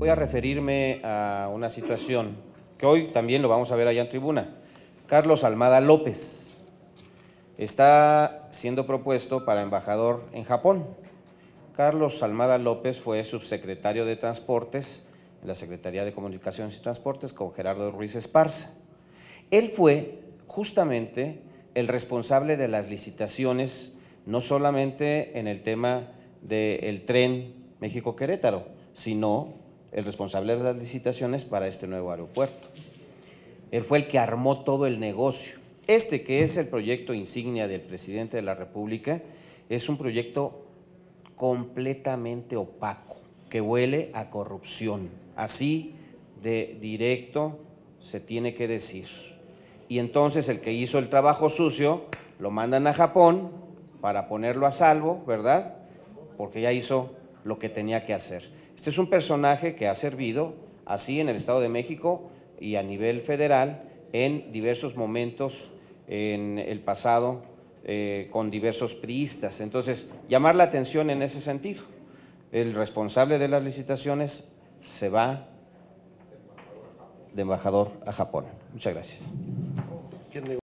Voy a referirme a una situación que hoy también lo vamos a ver allá en tribuna. Carlos Almada López está siendo propuesto para embajador en Japón. Carlos Almada López fue subsecretario de Transportes en la Secretaría de Comunicaciones y Transportes con Gerardo Ruiz Esparza. Él fue justamente el responsable de las licitaciones, no solamente en el tema del tren México-Querétaro, sino el responsable de las licitaciones para este nuevo aeropuerto. Él fue el que armó todo el negocio. Este, que es el proyecto insignia del presidente de la República, es un proyecto completamente opaco, que huele a corrupción. Así de directo se tiene que decir. Y entonces el que hizo el trabajo sucio lo mandan a Japón para ponerlo a salvo, ¿verdad? porque ya hizo lo que tenía que hacer. Este es un personaje que ha servido así en el Estado de México y a nivel federal en diversos momentos en el pasado eh, con diversos priistas. Entonces, llamar la atención en ese sentido. El responsable de las licitaciones se va de embajador a Japón. Muchas gracias.